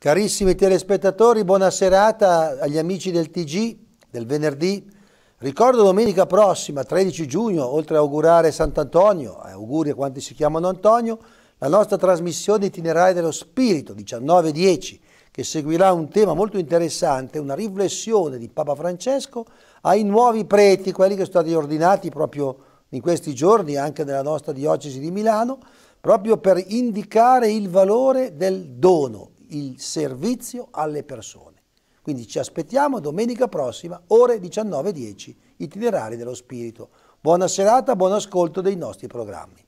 Carissimi telespettatori, buona serata agli amici del TG del venerdì. Ricordo domenica prossima, 13 giugno, oltre a augurare Sant'Antonio, eh, auguri a quanti si chiamano Antonio, la nostra trasmissione itineraria dello spirito 19-10, che seguirà un tema molto interessante, una riflessione di Papa Francesco ai nuovi preti, quelli che sono stati ordinati proprio in questi giorni anche nella nostra diocesi di Milano, proprio per indicare il valore del dono il servizio alle persone. Quindi ci aspettiamo domenica prossima, ore 19.10, itinerari dello Spirito. Buona serata, buon ascolto dei nostri programmi.